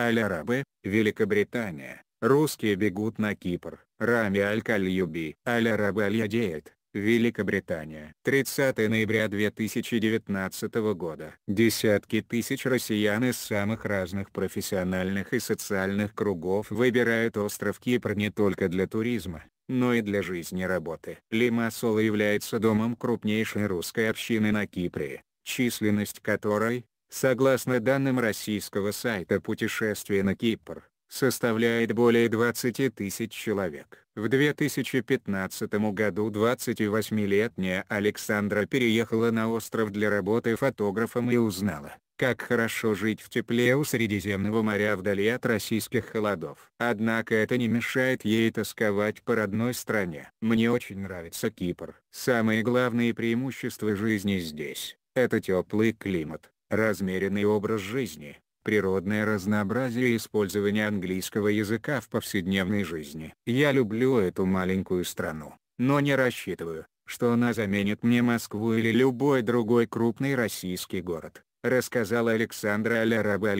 Аля Рабе, Великобритания, русские бегут на Кипр. Рами Аль-Кальюби, Аля Рабе Аль-Ядеет, Великобритания. 30 ноября 2019 года. Десятки тысяч россиян из самых разных профессиональных и социальных кругов выбирают остров Кипр не только для туризма, но и для жизни работы. Лимассол является домом крупнейшей русской общины на Кипре, численность которой, Согласно данным российского сайта «Путешествие на Кипр», составляет более 20 тысяч человек. В 2015 году 28-летняя Александра переехала на остров для работы фотографом и узнала, как хорошо жить в тепле у Средиземного моря вдали от российских холодов. Однако это не мешает ей тосковать по родной стране. Мне очень нравится Кипр. Самые главные преимущества жизни здесь – это теплый климат, размеренный образ жизни, природное разнообразие и использование английского языка в повседневной жизни. Я люблю эту маленькую страну, но не рассчитываю, что она заменит мне Москву или любой другой крупный российский город, рассказала Александра Аляраба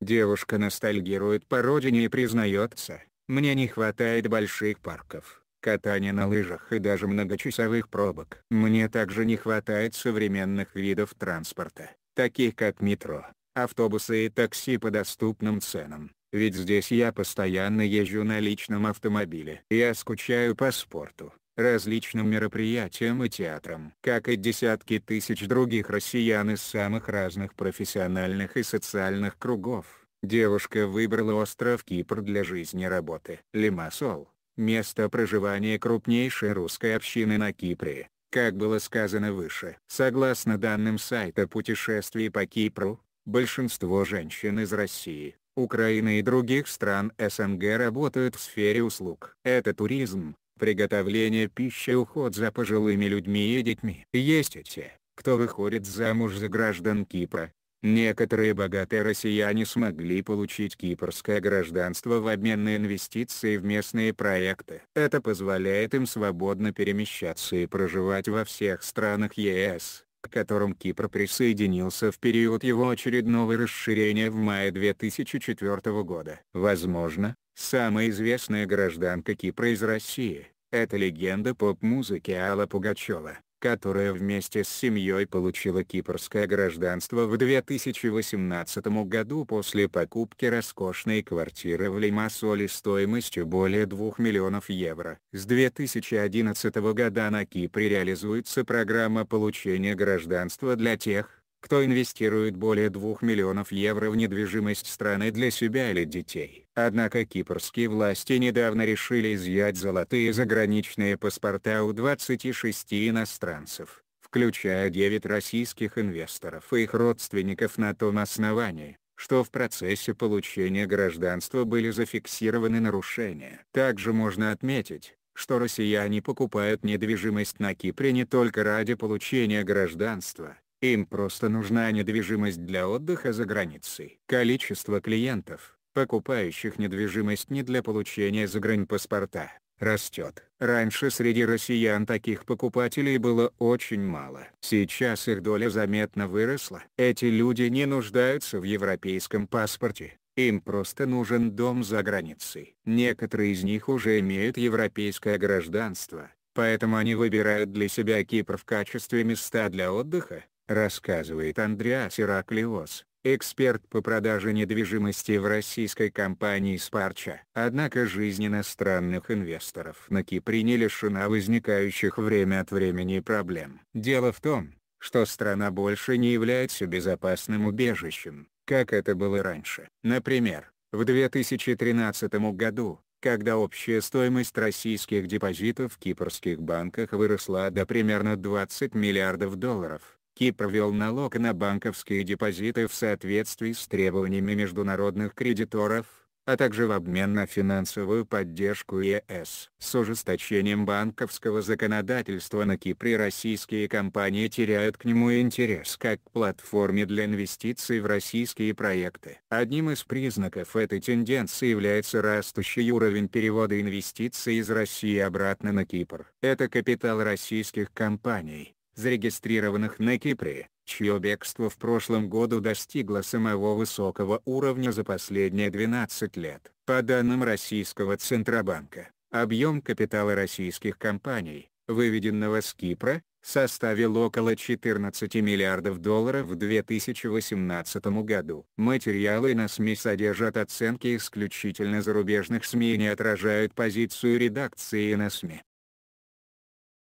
Девушка ностальгирует по родине и признается, мне не хватает больших парков, катания на лыжах и даже многочасовых пробок. Мне также не хватает современных видов транспорта таких как метро, автобусы и такси по доступным ценам. Ведь здесь я постоянно езжу на личном автомобиле. Я скучаю по спорту, различным мероприятиям и театрам. Как и десятки тысяч других россиян из самых разных профессиональных и социальных кругов, девушка выбрала остров Кипр для жизни и работы. Лимассол – место проживания крупнейшей русской общины на Кипре. Как было сказано выше, согласно данным сайта путешествий по Кипру, большинство женщин из России, Украины и других стран СНГ работают в сфере услуг. Это туризм, приготовление пищи уход за пожилыми людьми и детьми. Есть и те, кто выходит замуж за граждан Кипра, Некоторые богатые россияне смогли получить кипрское гражданство в обмен на инвестиции в местные проекты. Это позволяет им свободно перемещаться и проживать во всех странах ЕС, к которым Кипр присоединился в период его очередного расширения в мае 2004 года. Возможно, самая известная гражданка Кипра из России – это легенда поп-музыки Алла Пугачева которая вместе с семьей получила кипрское гражданство в 2018 году после покупки роскошной квартиры в Лимассоле стоимостью более 2 миллионов евро. С 2011 года на Кипре реализуется программа получения гражданства для тех, кто инвестирует более 2 миллионов евро в недвижимость страны для себя или детей. Однако кипрские власти недавно решили изъять золотые заграничные паспорта у 26 иностранцев, включая 9 российских инвесторов и их родственников на том основании, что в процессе получения гражданства были зафиксированы нарушения. Также можно отметить, что россияне покупают недвижимость на Кипре не только ради получения гражданства, им просто нужна недвижимость для отдыха за границей. Количество клиентов, покупающих недвижимость не для получения загранпаспорта, растет. Раньше среди россиян таких покупателей было очень мало. Сейчас их доля заметно выросла. Эти люди не нуждаются в европейском паспорте. Им просто нужен дом за границей. Некоторые из них уже имеют европейское гражданство, поэтому они выбирают для себя Кипр в качестве места для отдыха, рассказывает Андреас Ираклиос, эксперт по продаже недвижимости в российской компании «Спарча». Однако жизнь иностранных инвесторов на Кипре не лишена возникающих время от времени проблем. Дело в том, что страна больше не является безопасным убежищем, как это было раньше. Например, в 2013 году, когда общая стоимость российских депозитов в кипрских банках выросла до примерно 20 миллиардов долларов, Кипр ввел налог на банковские депозиты в соответствии с требованиями международных кредиторов, а также в обмен на финансовую поддержку ЕС. С ужесточением банковского законодательства на Кипре российские компании теряют к нему интерес как к платформе для инвестиций в российские проекты. Одним из признаков этой тенденции является растущий уровень перевода инвестиций из России обратно на Кипр. Это капитал российских компаний, зарегистрированных на Кипре, чье бегство в прошлом году достигло самого высокого уровня за последние 12 лет. По данным российского Центробанка, объем капитала российских компаний, выведенного с Кипра, составил около 14 миллиардов долларов в 2018 году. Материалы на СМИ содержат оценки исключительно зарубежных СМИ и не отражают позицию редакции на СМИ.